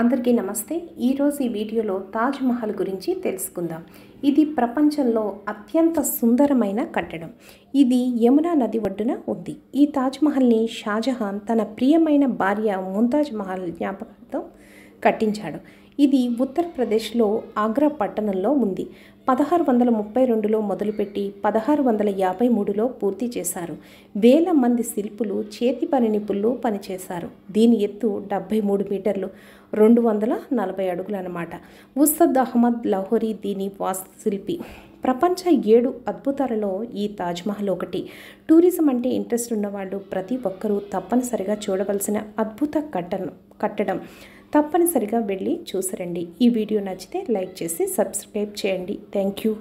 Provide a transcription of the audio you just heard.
అందరికీ నమస్తే ఈరోజు ఈ వీడియోలో తాజ్మహల్ గురించి తెలుసుకుందాం ఇది ప్రపంచంలో అత్యంత సుందరమైన కట్టడం ఇది యమునా నది ఒడ్డున ఉంది ఈ తాజ్మహల్ని షాజహాన్ తన ప్రియమైన భార్య ముంతాజ్ మహల్ జ్ఞాపకం సహాయంతో కట్టించాడు ఇది ఉత్తరప్రదేశ్లో ఆగ్రా పట్టణంలో ఉంది పదహారు వందల ముప్పై రెండులో మొదలుపెట్టి పదహారు వందల యాభై మూడులో పూర్తి చేశారు వేల మంది శిల్పులు చేతి పని నిపుణులు పనిచేశారు దీని ఎత్తు డెబ్బై మూడు మీటర్లు రెండు వందల నలభై అడుగులు అన్నమాట ఉస్తద్ అహ్మద్ లహోరీ దీని వాస్తు శిల్పి ప్రపంచ ఏడు అద్భుతాలలో ఈ తాజ్మహల్ ఒకటి టూరిజం అంటే ఇంట్రెస్ట్ ఉన్నవాళ్ళు ప్రతి ఒక్కరూ తప్పనిసరిగా చూడవలసిన అద్భుత కట్టడం కట్టడం తప్పనిసరిగా వెళ్ళి చూసరండి ఈ వీడియో నచ్చితే లైక్ చేసి సబ్స్క్రైబ్ చేయండి థ్యాంక్ యూ